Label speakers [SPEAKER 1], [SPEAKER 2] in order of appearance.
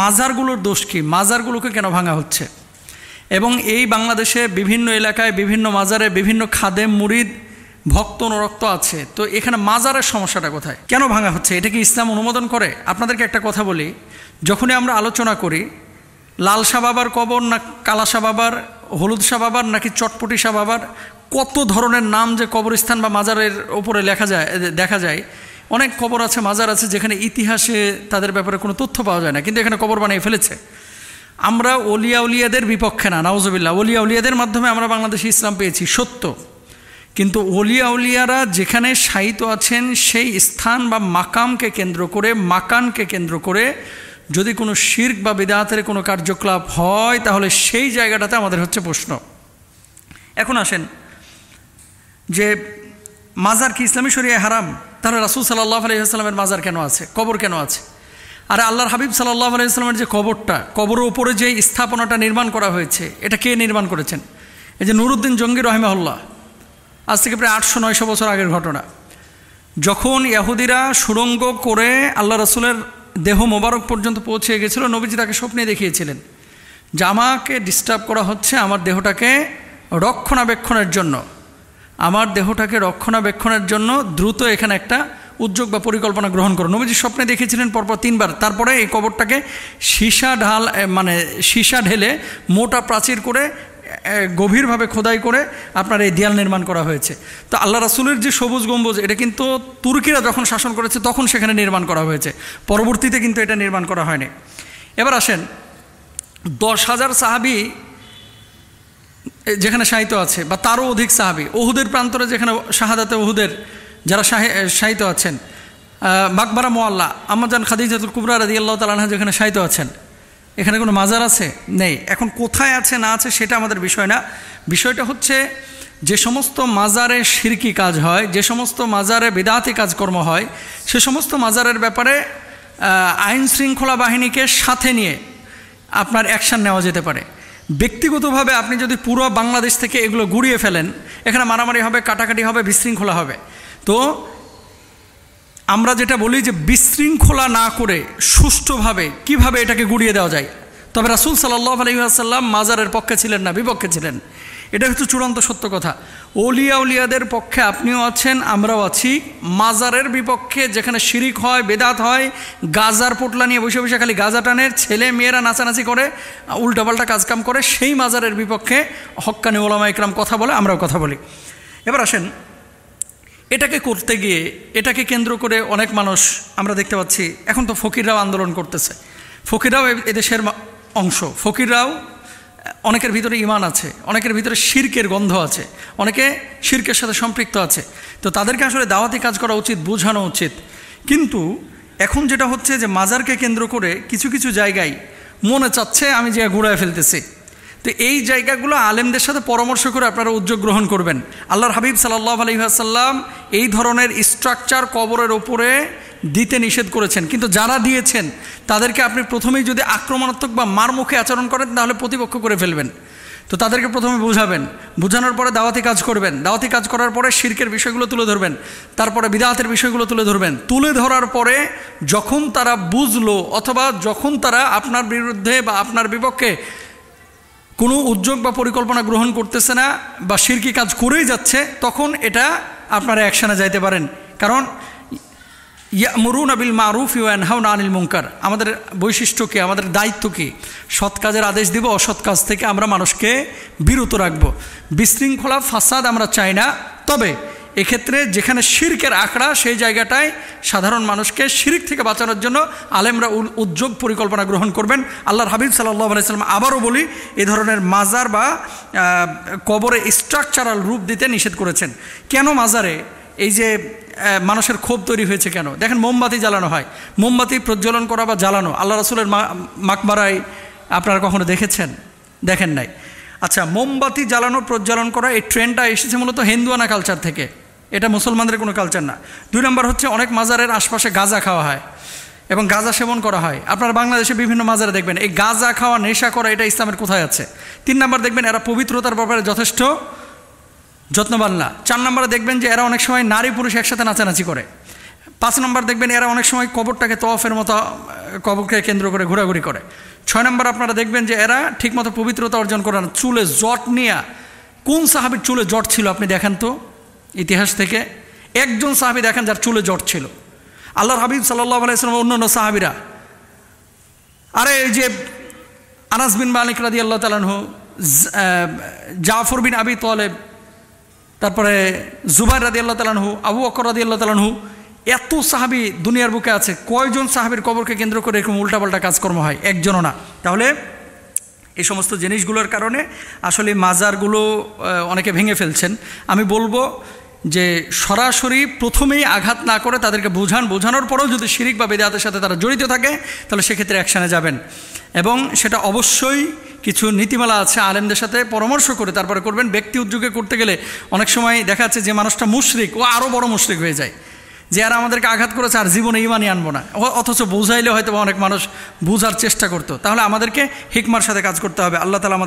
[SPEAKER 1] মাজারগুলোর দোষ কী মাজারগুলোকে কেন ভাঙা হচ্ছে এবং এই বাংলাদেশে বিভিন্ন এলাকায় বিভিন্ন মাজারে বিভিন্ন খাদে মুরিদ ভক্ত অনুরক্ত আছে তো এখানে মাজারের সমস্যাটা কোথায় কেন ভাঙা হচ্ছে এটা কি ইসলাম অনুমোদন করে আপনাদেরকে একটা কথা বলি যখনই আমরা আলোচনা করি লাল বাবার কবর না কালা বাবার হলুদ শাহ বাবার নাকি চটপটি শাহ বাবার কত ধরনের নাম যে কবরস্থান বা মাজারের ওপরে লেখা যায় দেখা যায় অনেক কবর আছে মাজার আছে যেখানে ইতিহাসে তাদের ব্যাপারে কোনো তথ্য পাওয়া যায় না কিন্তু এখানে কবর বানিয়ে ফেলেছে আমরা অলিয়া উলিয়াদের বিপক্ষে না নাউজবিল্লা অলিয়া উলিয়াদের মাধ্যমে আমরা বাংলাদেশে ইসলাম পেয়েছি সত্য কিন্তু অলিয়া উলিয়ারা যেখানে সাহিত আছেন সেই স্থান বা মাকামকে কেন্দ্র করে মাকানকে কেন্দ্র করে যদি কোনো শির্ক বা বেদাহাতের কোনো কার্যকলাপ হয় তাহলে সেই জায়গাটাতে আমাদের হচ্ছে প্রশ্ন এখন আসেন যে মাজার কি ইসলামী শরিয়ায় হারাম তাহলে রাসুল সাল্লাহ আসসালামের মাজার কেন আছে কবর কেন আছে আর আল্লাহর হাবিব সাল্লাহ আলহিহাস্লামের যে কবরটা কবরের উপরে যে স্থাপনাটা নির্মাণ করা হয়েছে এটা কে নির্মাণ করেছেন এই যে নুরুদ্দিন জঙ্গি রহিমাহুল্লাহ আজ থেকে প্রায় আটশো নয়শো বছর আগের ঘটনা যখন ইয়াহুদিরা সুরঙ্গ করে আল্লাহ রসুলের দেহ মোবারক পর্যন্ত পৌঁছে গেছিল নবীজি তাকে স্বপ্নে দেখিয়েছিলেন জামাকে ডিস্টার্ব করা হচ্ছে আমার দেহটাকে রক্ষণাবেক্ষণের জন্য আমার দেহটাকে রক্ষণাবেক্ষণের জন্য দ্রুত এখানে একটা উদ্যোগ বা পরিকল্পনা গ্রহণ করো নবীজি স্বপ্নে দেখেছিলেন পরপর তিনবার তারপরে এই কবরটাকে সীসা ঢাল মানে সীসা ঢেলে মোটা প্রাচীর করে গভীরভাবে খোদাই করে আপনার এই দেয়াল নির্মাণ করা হয়েছে তো আল্লাহ রাসুলের যে সবুজ গম্বুজ এটা কিন্তু তুর্কিরা যখন শাসন করেছে তখন সেখানে নির্মাণ করা হয়েছে পরবর্তীতে কিন্তু এটা নির্মাণ করা হয়নি এবার আসেন দশ হাজার সাহাবি যেখানে সাহিত্য আছে বা তারও অধিক সাহাবি ওহুদের প্রান্তরে যেখানে শাহাদাতে ওহুদের যারা সাহিত্য আছেন বাকবারা মোয়াল্লা আমাজান খাদিজাতুল কুবরা রাজি আল্লাহ তালাহা যেখানে সাহিত্য আছেন এখানে কোনো মাজার আছে নেই এখন কোথায় আছে না আছে সেটা আমাদের বিষয় না বিষয়টা হচ্ছে যে সমস্ত মাজারে সিরকি কাজ হয় যে সমস্ত মাজারে বেদাতি কাজকর্ম হয় সে সমস্ত মাজারের ব্যাপারে আইন শৃঙ্খলা বাহিনীকে সাথে নিয়ে আপনার অ্যাকশান নেওয়া যেতে পারে ব্যক্তিগতভাবে আপনি যদি পুরো বাংলাদেশ থেকে এগুলো গুড়িয়ে ফেলেন এখানে মারামারি হবে কাটাকাটি হবে বিশৃঙ্খলা হবে তো আমরা যেটা বলি যে বিশৃঙ্খলা না করে সুষ্ঠুভাবে কিভাবে এটাকে গুড়িয়ে দেওয়া যায় তবে রাসুল সাল্লাহ আলহিহাসাল্লাম মাজারের পক্ষে ছিলেন না বিপক্ষে ছিলেন এটা হচ্ছে চূড়ান্ত সত্য কথা ওলিয়া উলিয়াদের পক্ষে আপনিও আছেন আমরাও আছি মাজারের বিপক্ষে যেখানে শিরিক হয় বেদাত হয় গাজার পোটলা নিয়ে বসে বসে খালি গাজা টানের ছেলে মেয়েরা নাচানাচি করে উল্টাপাল্টা কাজকাম করে সেই মাজারের বিপক্ষে হক্কানি ওলামা ইকরাম কথা বলে আমরাও কথা বলি এবার আসেন এটাকে করতে গিয়ে এটাকে কেন্দ্র করে অনেক মানুষ আমরা দেখতে পাচ্ছি এখন তো ফকিররাও আন্দোলন করতেছে ফকিররাও এদেশের অংশ ফকিররাও অনেকের ভিতরে ইমান আছে অনেকের ভিতরে শির্কের গন্ধ আছে অনেকে শির্কের সাথে সম্পৃক্ত আছে তো তাদেরকে আসলে দাওয়াতি কাজ করা উচিত বোঝানো উচিত কিন্তু এখন যেটা হচ্ছে যে মাজারকে কেন্দ্র করে কিছু কিছু জায়গায় মনে চাচ্ছে আমি যে ঘুরায় ফেলতেছি তো এই জায়গাগুলো আলেমদের সাথে পরামর্শ করে আপনারা উদ্যোগ গ্রহণ করবেন আল্লাহর হাবিব সাল্লাহ আলহিহাসাল্লাম এই ধরনের স্ট্রাকচার কবরের ওপরে দিতে নিষেধ করেছেন কিন্তু যারা দিয়েছেন তাদেরকে আপনি প্রথমেই যদি আক্রমণাত্মক বা মারমুখে আচরণ করেন তাহলে প্রতিপক্ষ করে ফেলবেন তো তাদেরকে প্রথমে বোঝাবেন বোঝানোর পরে দাওয়াতি কাজ করবেন দাওয়াতি কাজ করার পরে শির্কের বিষয়গুলো তুলে ধরবেন তারপরে বিদাহাতের বিষয়গুলো তুলে ধরবেন তুলে ধরার পরে যখন তারা বুঝলো অথবা যখন তারা আপনার বিরুদ্ধে বা আপনার বিপক্ষে কোনো উদ্যোগ বা পরিকল্পনা গ্রহণ করতেছে না বা শিরকি কাজ করেই যাচ্ছে তখন এটা আপনারা অ্যাকশানে যাইতে পারেন কারণ ইয়ামরুন আবিল মারুফ হাউন আনিল মুঙ্কার আমাদের বৈশিষ্ট্য কী আমাদের দায়িত্ব কী সৎ কাজের আদেশ দিব অসৎ কাজ থেকে আমরা মানুষকে বিরত রাখব বিশৃঙ্খলা ফাসাদ আমরা চাই না তবে এক্ষেত্রে যেখানে শির্কের আঁকড়া সেই জায়গাটায় সাধারণ মানুষকে শির্ক থেকে বাঁচানোর জন্য আলেমরা উদ্যোগ পরিকল্পনা গ্রহণ করবেন আল্লাহর হাবিব সাল্লাহ আলাইসাল্লাম আবারও বলি এ ধরনের মাজার বা কবরে স্ট্রাকচারাল রূপ দিতে নিষেধ করেছেন কেন মাজারে এই যে মানুষের ক্ষোভ তৈরি হয়েছে কেন দেখেন মোমবাতি জ্বালানো হয় মোমবাতি প্রজ্বলন করা বা জ্বালানো আল্লাহ রসুলের মাকবারায় আপনারা কখনো দেখেছেন দেখেন নাই আচ্ছা মোমবাতি জ্বালানো প্রজ্বলন করা এই ট্রেন্ডটা এসেছে মূলত হিন্দুয়ানা কালচার থেকে এটা মুসলমানদের কোনো কালচার না দুই নম্বর হচ্ছে অনেক মাজারের আশপাশে গাঁজা খাওয়া হয় এবং গাঁজা সেবন করা হয় আপনার বাংলাদেশে বিভিন্ন মাজারে দেখবেন এই গাঁজা খাওয়া নেশা করা এটা ইসলামের কোথায় আছে তিন নম্বর দেখবেন এরা পবিত্রতার ব্যাপারে যথেষ্ট যত্নবান না চার নম্বরে দেখবেন যে এরা অনেক সময় নারী পুরুষ একসাথে নাচানাচি করে পাঁচ নম্বর দেখবেন এরা অনেক সময় কবরটাকে তফের মতো কবরকে কেন্দ্র করে ঘোরাঘুরি করে ছয় নম্বর আপনারা দেখবেন যে এরা ঠিকমতো পবিত্রতা অর্জন করে না চুলে জট নিয়া কোন সাহাবির চুলে জট ছিল আপনি দেখেন তো ইতিহাস থেকে একজন সাহাবি দেখেন যার চুলে জট ছিল আল্লাহর হাবিব সাল্লাহ আলাইসলাম অন্য অন্য সাহাবিরা আরে এই যে আনাসবিন মালিক রাদি আল্লাহ তালানহ জাফর বিন আবি তলেব তারপরে জুবাই রাদি আল্লাহ তালানহু আবু অকর রাদি আল্লাহ তালানহু এত সাহাবি দুনিয়ার বুকে আছে কয়জন সাহাবির কবরকে কেন্দ্র করে এরকম উল্টাপাল্টা কাজকর্ম হয় একজনও না তাহলে এই সমস্ত জিনিসগুলোর কারণে আসলে মাজারগুলো অনেকে ভেঙে ফেলছেন আমি বলবো যে সরাসরি প্রথমেই আঘাত না করে তাদেরকে বোঝান বোঝানোর পরেও যদি শিরিক বা বেদাতের সাথে তারা জড়িত থাকে তাহলে সেক্ষেত্রে অ্যাকশানে যাবেন এবং সেটা অবশ্যই কিছু নীতিমালা আছে আলেমদের সাথে পরামর্শ করে তারপরে করবেন ব্যক্তি উদ্যোগে করতে গেলে অনেক সময় দেখা যাচ্ছে যে মানুষটা মুশরিক ও আরও বড় মুশরিক হয়ে যায় যে আর আমাদেরকে আঘাত করেছে আর জীবনে ইমানই আনবো না অথচ বোঝাইলে হয়তো অনেক মানুষ বোঝার চেষ্টা করতো তাহলে আমাদেরকে হিকমার সাথে কাজ করতে হবে আল্লাহ তালা